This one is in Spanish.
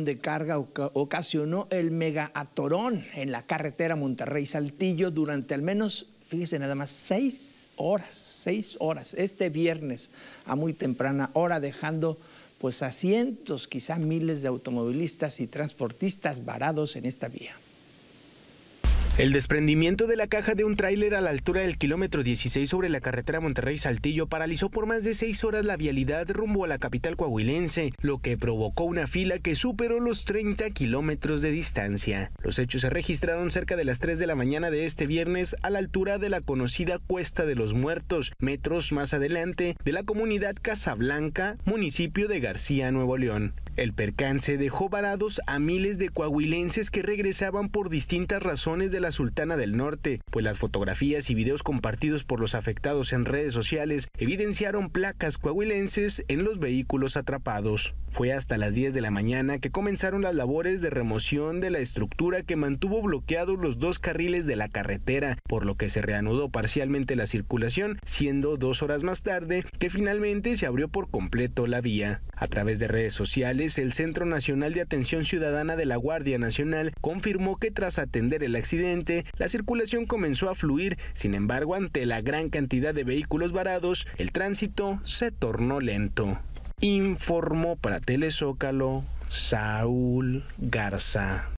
de carga ocasionó el mega atorón en la carretera Monterrey-Saltillo durante al menos, fíjese nada más, seis horas, seis horas, este viernes a muy temprana hora, dejando pues a cientos, quizá miles de automovilistas y transportistas varados en esta vía. El desprendimiento de la caja de un tráiler a la altura del kilómetro 16 sobre la carretera Monterrey-Saltillo paralizó por más de seis horas la vialidad rumbo a la capital coahuilense, lo que provocó una fila que superó los 30 kilómetros de distancia. Los hechos se registraron cerca de las 3 de la mañana de este viernes a la altura de la conocida Cuesta de los Muertos, metros más adelante de la comunidad Casablanca, municipio de García, Nuevo León. El percance dejó varados a miles de coahuilenses que regresaban por distintas razones de la Sultana del Norte, pues las fotografías y videos compartidos por los afectados en redes sociales evidenciaron placas coahuilenses en los vehículos atrapados. Fue hasta las 10 de la mañana que comenzaron las labores de remoción de la estructura que mantuvo bloqueados los dos carriles de la carretera, por lo que se reanudó parcialmente la circulación, siendo dos horas más tarde que finalmente se abrió por completo la vía. A través de redes sociales, el Centro Nacional de Atención Ciudadana de la Guardia Nacional confirmó que tras atender el accidente, la circulación comenzó a fluir, sin embargo, ante la gran cantidad de vehículos varados, el tránsito se tornó lento. Informó para Telezócalo Saúl Garza.